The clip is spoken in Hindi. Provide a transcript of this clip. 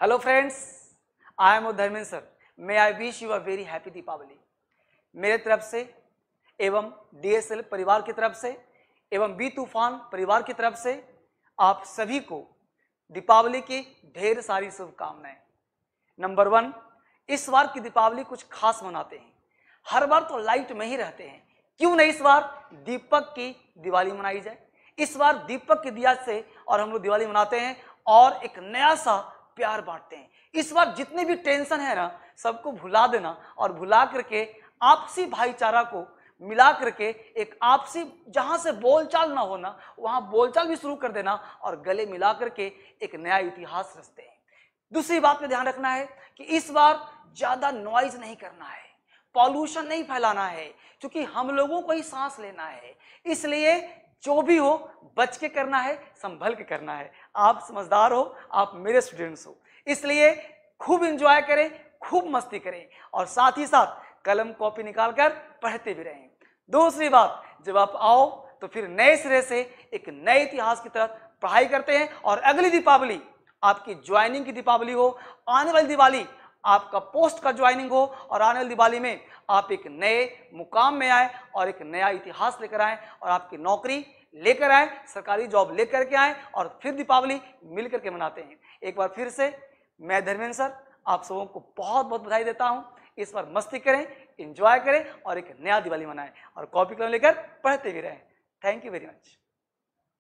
Hello friends, I am Dharmendra sir may I wish you are very happy Deepawali मेरे तरफ से एवं डीएसएल परिवार की तरफ से एवं बी तूफान परिवार की तरफ से आप सभी को दीपावली की ढेर सारी शुभकामनाएं नंबर वन इस बार की दीपावली कुछ खास मनाते हैं हर बार तो लाइट में ही रहते हैं क्यों नहीं इस बार दीपक की दिवाली मनाई जाए इस बार दीपक की दिया से और हम लोग दिवाली मनाते हैं और एक नया सा प्यार बांटते हैं इस बार जितने भी टेंशन है ना सबको भुला देना और भुला करके आपसी भाईचारा को मिला करके एक आपसी जहां से बोलचाल ना होना वहां बोलचाल भी शुरू कर देना और गले मिला करके एक नया इतिहास रचते हैं दूसरी बात में ध्यान रखना है कि इस बार ज़्यादा नॉइज नहीं करना है पॉल्यूशन नहीं फैलाना है क्योंकि हम लोगों को ही सांस लेना है इसलिए जो भी हो बच के करना है संभल के करना है आप समझदार हो आप मेरे स्टूडेंट्स हो इसलिए खूब इंजॉय करें खूब मस्ती करें और साथ ही साथ कलम कॉपी निकाल कर पढ़ते भी रहें दूसरी बात जब आप आओ तो फिर नए सिरे से एक नए इतिहास की तरफ पढ़ाई करते हैं और अगली दीपावली आपकी ज्वाइनिंग की दीपावली हो आने वाली दिवाली आपका पोस्ट का ज्वाइनिंग हो और आने वाली दिवाली में आप एक नए मुकाम में आए और एक नया इतिहास लेकर आए और आपकी नौकरी लेकर आए सरकारी जॉब लेकर के आए और फिर दीपावली मिल करके मनाते हैं एक बार फिर से मैं धर्मेंद्र सर आप सबों को बहुत बहुत बधाई देता हूँ इस बार मस्ती करें इंजॉय करें और एक नया दिवाली मनाएं और कॉपी कलम लेकर पढ़ते भी रहें थैंक यू वेरी मच